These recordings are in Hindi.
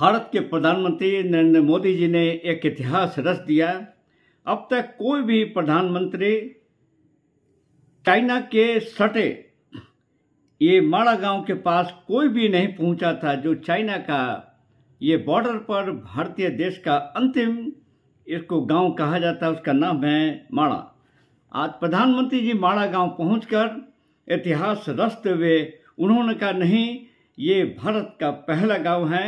भारत के प्रधानमंत्री नरेंद्र मोदी जी ने एक इतिहास रच दिया अब तक कोई भी प्रधानमंत्री चाइना के सटे ये माड़ा गांव के पास कोई भी नहीं पहुंचा था जो चाइना का ये बॉर्डर पर भारतीय देश का अंतिम इसको गांव कहा जाता है उसका नाम है माड़ा आज प्रधानमंत्री जी माड़ा गांव पहुंचकर इतिहास रचते हुए उन्होंने कहा नहीं ये भारत का पहला गांव है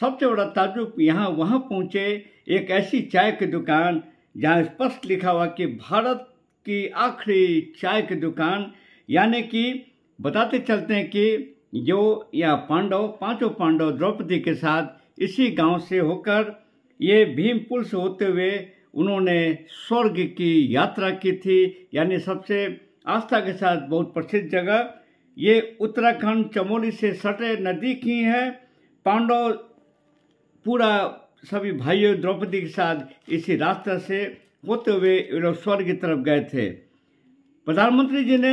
सबसे बड़ा ताजुब यहाँ वहाँ पहुँचे एक ऐसी चाय की दुकान जहाँ स्पष्ट लिखा हुआ कि भारत की आखिरी चाय की दुकान यानी कि बताते चलते हैं कि जो यह पांडव पांचों पांडव द्रौपदी के साथ इसी गांव से होकर ये भीम पुल से होते हुए उन्होंने स्वर्ग की यात्रा की थी यानी सबसे आस्था के साथ बहुत प्रसिद्ध जगह ये उत्तराखंड चमोली से सटे नदी की है पांडव पूरा सभी भाइयों द्रौपदी के साथ इसी रास्ते से होते हुए लोग स्वर्ग की तरफ गए थे प्रधानमंत्री जी ने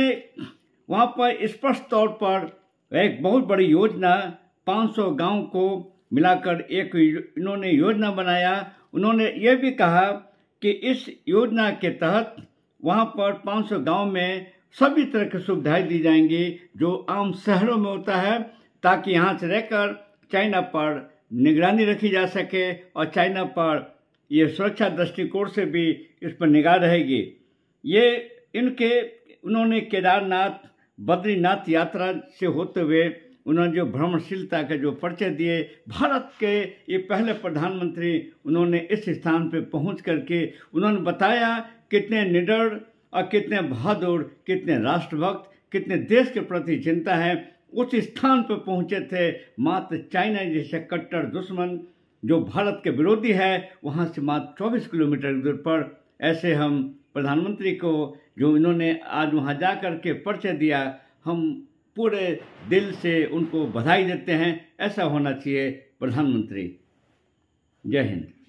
वहाँ पर स्पष्ट तौर पर एक बहुत बड़ी योजना 500 गांव को मिलाकर एक इन्होंने योजना बनाया उन्होंने ये भी कहा कि इस योजना के तहत वहाँ पर 500 गांव में सभी तरह की सुविधाएं दी जाएंगी जो आम शहरों में होता है ताकि यहाँ से रहकर चाइना पर निगरानी रखी जा सके और चाइना पर ये सुरक्षा दृष्टिकोण से भी इस पर निगाह रहेगी ये इनके उन्होंने केदारनाथ बद्रीनाथ यात्रा से होते हुए उन्होंने जो भ्रमणशीलता के जो परिचय दिए भारत के ये पहले प्रधानमंत्री उन्होंने इस स्थान पर पहुंच करके उन्होंने बताया कितने निडर और कितने बहादुर कितने राष्ट्रभक्त कितने देश के प्रति चिंता है उस स्थान पर पहुंचे थे मात्र चाइना जैसे कट्टर दुश्मन जो भारत के विरोधी है वहाँ से मात्र चौबीस किलोमीटर दूर पर ऐसे हम प्रधानमंत्री को जो इन्होंने आज वहाँ जा कर के परिचय दिया हम पूरे दिल से उनको बधाई देते हैं ऐसा होना चाहिए प्रधानमंत्री जय हिंद